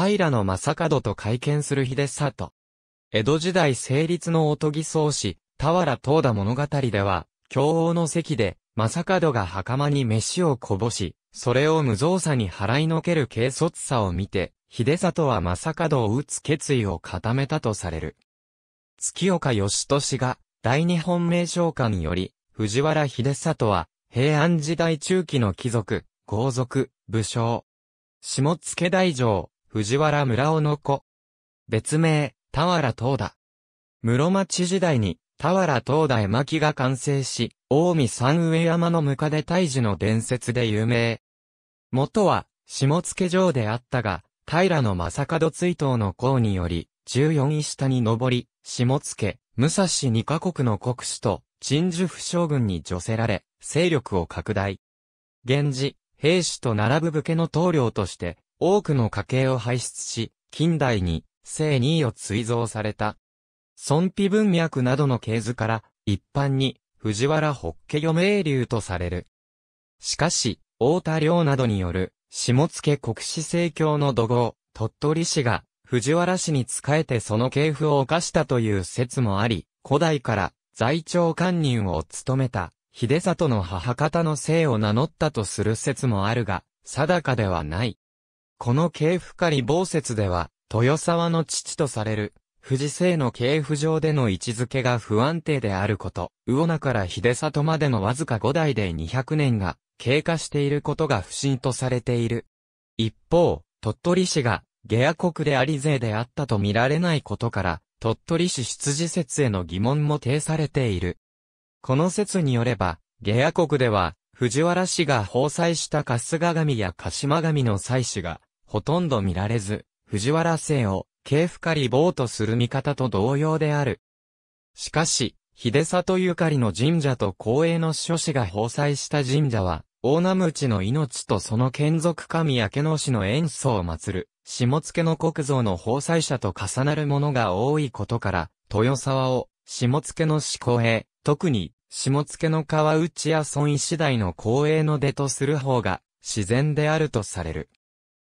平野正門と会見する秀里。江戸時代成立のおとぎ宗師、俵東田物語では、京王の席で、正門が袴に飯をこぼし、それを無造作に払いのける軽率さを見て、秀里は正門を打つ決意を固めたとされる。月岡義俊が、大日本名称館より、藤原秀里は、平安時代中期の貴族、豪族、武将。下野大城、藤原村尾の子。別名、田原東田。室町時代に、田原東田絵巻が完成し、大見三上山のムカデ大樹の伝説で有名。元は、下野城であったが、平の正門追悼の功により、14位下に上り、下野、武蔵二カ国の国主と、陳守府将軍に除せられ、勢力を拡大。源氏、兵士と並ぶ武家の棟梁として、多くの家系を輩出し、近代に、正二位を追贈された。孫皮文脈などの系図から、一般に、藤原北家余命流とされる。しかし、大田良などによる、下野国史正教の土豪、鳥取氏が、藤原氏に仕えてその系譜を犯したという説もあり、古代から在庁官人を務めた、秀里の母方の姓を名乗ったとする説もあるが、定かではない。この系譜仮防説では、豊沢の父とされる、富士姓の系譜上での位置づけが不安定であること、魚名から秀里までのわずか5代で200年が経過していることが不審とされている。一方、鳥取市が、下野国であり勢であったと見られないことから、鳥取市出自説への疑問も呈されている。この説によれば、下野国では、藤原氏が放祭した春日神や鹿島神の祭祀が、ほとんど見られず、藤原姓を、慶深狩り棒とする見方と同様である。しかし、秀里ゆかりの神社と公営の諸子が放祭した神社は、大名内の命とその眷属神やけの氏の演奏を祀る、下野の国像の放祭者と重なるものが多いことから、豊沢を、下野の志向へ、特に、下野の川内や孫石台の公営の出とする方が、自然であるとされる。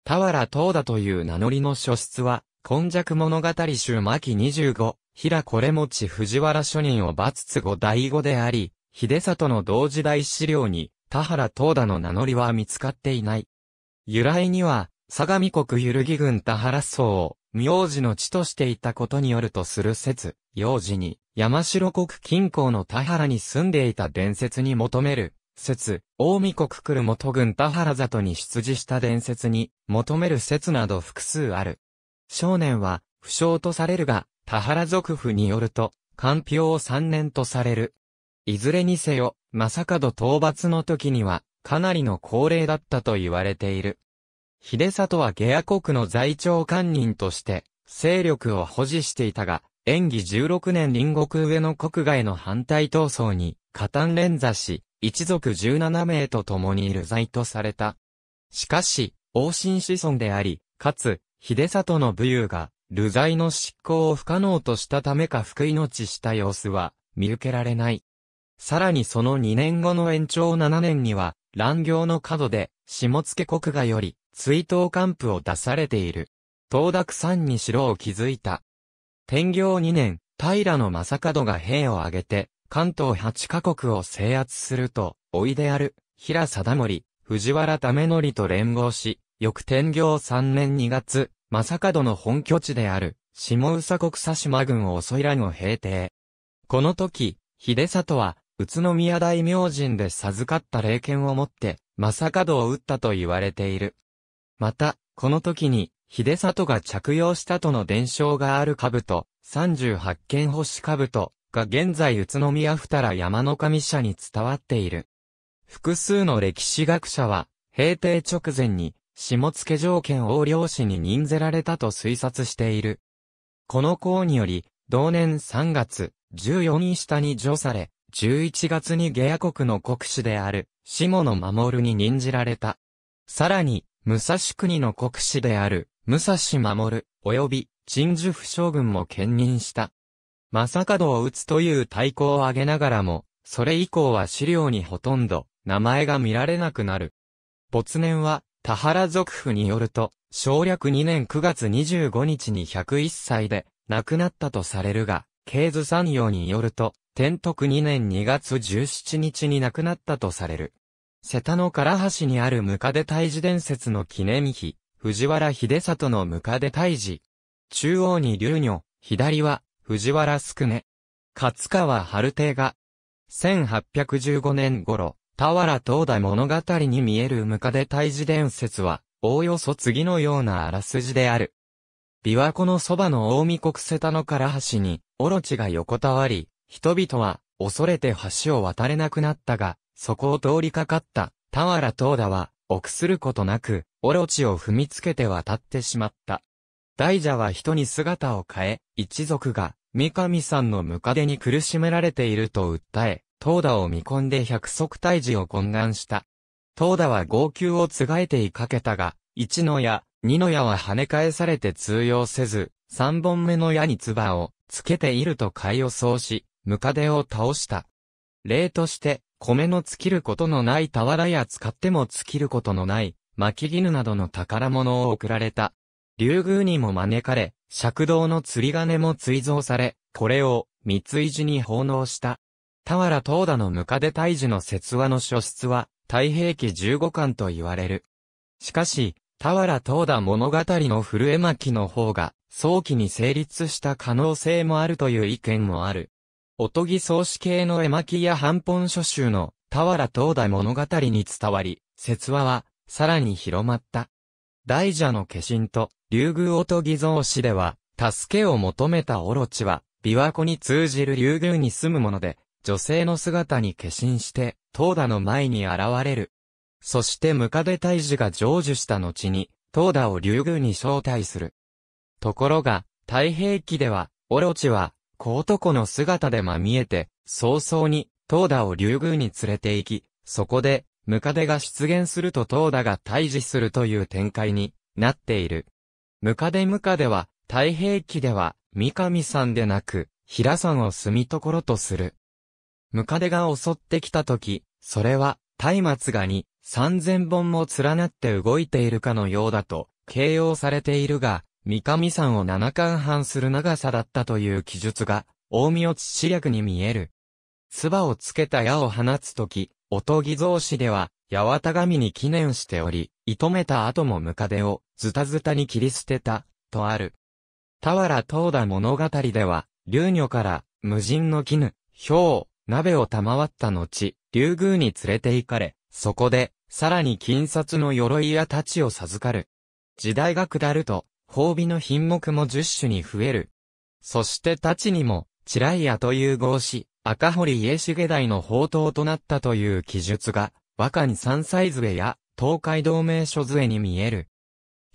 俵東田という名乗りの書室は、今弱物語集巻25、平これ持ち藤原書人を罰つ後第五であり、秀里の同時代資料に、田原東田の名乗りは見つかっていない。由来には、相模国揺るぎ郡田原荘を、名字の地としていたことによるとする説、幼児に、山城国近郊の田原に住んでいた伝説に求める、説、大見国来る元軍田原里に出自した伝説に、求める説など複数ある。少年は、不詳とされるが、田原族府によると、官票を3年とされる。いずれにせよ、正門討伐の時には、かなりの高齢だったと言われている。秀里は下野国の在庁官人として、勢力を保持していたが、演技16年隣国上の国外の反対闘争に、加担連座し、一族17名と共に流罪とされた。しかし、王親子孫であり、かつ、秀里の武勇が、流罪の執行を不可能としたためか福命した様子は、見受けられない。さらにその2年後の延長7年には、乱行の角で、下野国がより、追悼官府を出されている。東濁山に城を築いた。天行2年、平の正門が兵を挙げて、関東8カ国を制圧すると、おいである、平貞盛、藤原為則と連合し、翌天行3年2月、正門の本拠地である、下宇佐国佐島軍を襲いらぬ平定。この時、秀里は、宇都宮大明神で授かった霊剣を持って、正門を撃ったと言われている。また、この時に、秀里が着用したとの伝承がある兜、38件星兜、が現在宇都宮ふたら山の神社に伝わっている。複数の歴史学者は、平定直前に、下野条件横領氏に任ぜられたと推察している。この項により、同年3月、14人下に除され、11月に下野国の国主である、下野守に任じられた。さらに、武蔵国の国主である、武蔵守、及び、陳樹府将軍も兼任した。正門を打つという対抗を上げながらも、それ以降は資料にほとんど名前が見られなくなる。没年は、田原族府によると、省略2年9月25日に101歳で亡くなったとされるが、経図産業によると、天徳2年2月17日に亡くなったとされる。瀬田の唐橋にあるムカデ退治伝説の記念碑、藤原秀里のムカデ退治。中央に竜女、左は藤原すく勝川春亭が、1815年頃、田原東大物語に見えるムカデ退治伝説は、おおよそ次のようなあらすじである。琵琶湖のそばの大見国瀬田の唐橋に、オロチが横たわり、人々は、恐れて橋を渡れなくなったが、そこを通りかかった、田原東田は、臆することなく、オロチを踏みつけて渡ってしまった。大蛇は人に姿を変え、一族が、三上さんのムカデに苦しめられていると訴え、東田を見込んで百足退治を懇願した。東田は号泣をつがえていかけたが、一の矢、二の矢は跳ね返されて通用せず、三本目の矢に唾をつけていると買をそし、ムカデを倒した。例として、米の尽きることのない俵や使っても尽きることのない、巻き絹などの宝物を贈られた。竜宮にも招かれ、尺道の釣り鐘も追贈され、これを、三井寺に奉納した。原東田のムカデ大樹の説話の書出は、太平記15巻と言われる。しかし、原東田物語の古絵巻の方が、早期に成立した可能性もあるという意見もある。おとぎ創始系の絵巻や半本書集の、原東田物語に伝わり、説話は、さらに広まった。大蛇の化身と、竜宮おとぎ造市では、助けを求めたオロチは、琵琶湖に通じる竜宮に住むもので、女性の姿に化身して、東田の前に現れる。そしてムカデ大治が成就した後に、東田を竜宮に招待する。ところが、太平記では、オロチは、小男の姿でまみえて、早々に、東田を竜宮に連れて行き、そこで、ムカデが出現すると東田が退治するという展開になっている。ムカデムカデは、太平記では、三上山でなく、平山を住み所とする。ムカデが襲ってきた時、それは、松明がに、三千本も連なって動いているかのようだと、形容されているが、三上山を七冠半する長さだったという記述が、大見ち。知略に見える。唾をつけた矢を放つ時、おとぎ造詞では、八幡神に記念しており、射止めた後もムカデを、ズタズタに切り捨てた、とある。俵東田物語では、竜女から、無人の絹、氷、鍋を賜った後、竜宮に連れて行かれ、そこで、さらに金札の鎧や太刀を授かる。時代が下ると、褒美の品目も十種に増える。そして太刀にも、チライアという合詞、赤堀家重大の宝刀となったという記述が和漢三歳杖や東海同盟所杖に見える。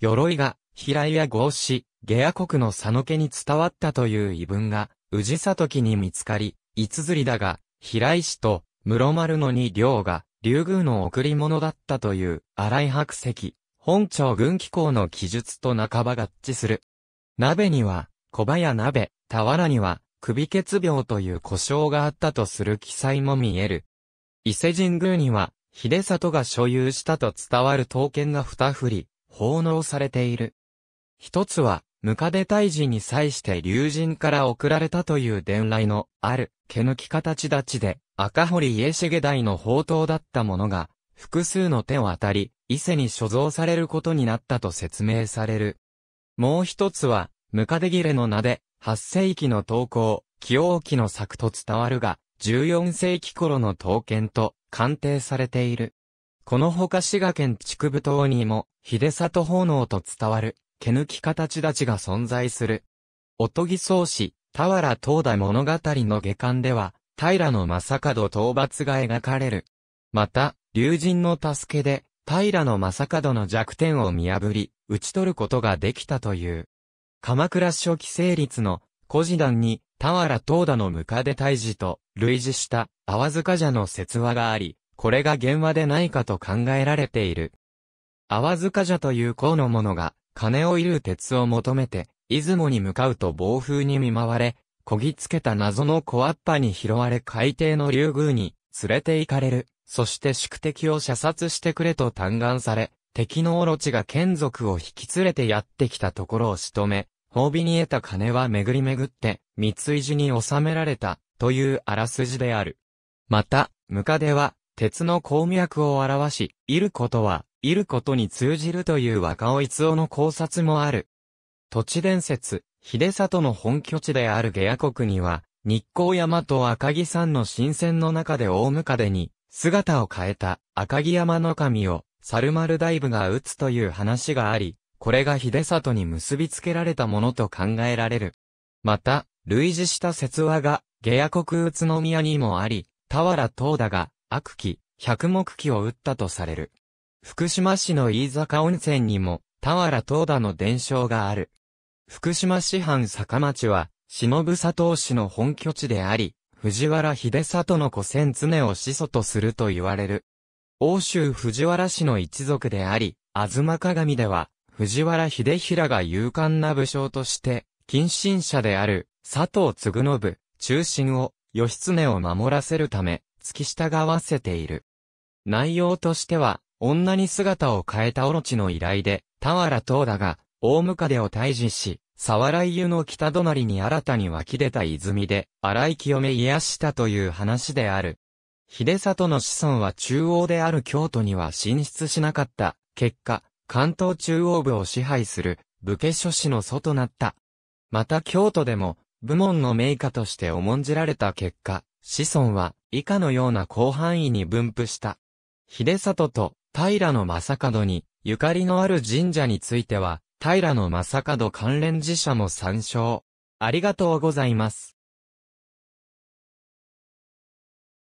鎧が平井や合子、下野国の佐野家に伝わったという異文が、氏里記に見つかり、いつづりだが、平井氏と室丸の二両が、竜宮の贈り物だったという、荒井白石、本庁軍機構の記述と半ば合致する。鍋には、小葉や鍋、俵には、首血病という故障があったとする記載も見える。伊勢神宮には、秀里が所有したと伝わる刀剣が二振り、奉納されている。一つは、ムカデ退治に際して竜神から送られたという伝来の、ある、毛抜き形立ちで、赤堀家重代の宝刀だったものが、複数の手を当たり、伊勢に所蔵されることになったと説明される。もう一つは、ムカデ切れの名で、8世紀の投稿、清沖の作と伝わるが、14世紀頃の刀剣と、鑑定されている。このほか滋賀県筑部島にも、秀里納と伝わる、毛抜き形立ちが存在する。おとぎ草子、田原東田物語の下巻では、平の正門討伐が描かれる。また、竜神の助けで、平の正門の弱点を見破り、打ち取ることができたという。鎌倉初期成立の、古事団に、田原東田のムカデ大事と、類似した、淡塚蛇の説話があり、これが現話でないかと考えられている。淡塚蛇という項の者が、金を射る鉄を求めて、出雲に向かうと暴風に見舞われ、こぎつけた謎の小アッパに拾われ海底の竜宮に連れて行かれる。そして宿敵を射殺してくれと嘆願され、敵のオロチが眷属を引き連れてやってきたところを仕留め、褒美に得た金は巡り巡って、三井寺に収められた。というあらすじである。また、ムカデは、鉄の鉱脈を表し、いることは、いることに通じるという若尾逸夫の考察もある。土地伝説、秀里の本拠地である下野国には、日光山と赤城山の新鮮の中で大ムカデに、姿を変えた赤城山の神を、猿丸大部が撃つという話があり、これが秀里に結びつけられたものと考えられる。また、類似した説話が下野国宇都宮にもあり、田原東田が、悪鬼、百目鬼を打ったとされる。福島市の飯坂温泉にも、田原東田の伝承がある。福島市藩坂町は、忍佐藤氏の本拠地であり、藤原秀里の古戦常を始祖とすると言われる。欧州藤原氏の一族であり、妻鏡では、藤原秀衡が勇敢な武将として、近親者である、佐藤嗣信、中心を、義経を守らせるため、下き従わせている。内容としては、女に姿を変えたオロチの依頼で、俵東だが、大ムカデを退治し、沢来湯の北隣に新たに湧き出た泉で、荒い清め癒したという話である。秀里の子孫は中央である京都には進出しなかった。結果、関東中央部を支配する、武家諸子の祖となった。また京都でも、部門の名家として重んじられた結果、子孫は以下のような広範囲に分布した。秀里と平の正門にゆかりのある神社については、平の正門関連寺社も参照。ありがとうございます。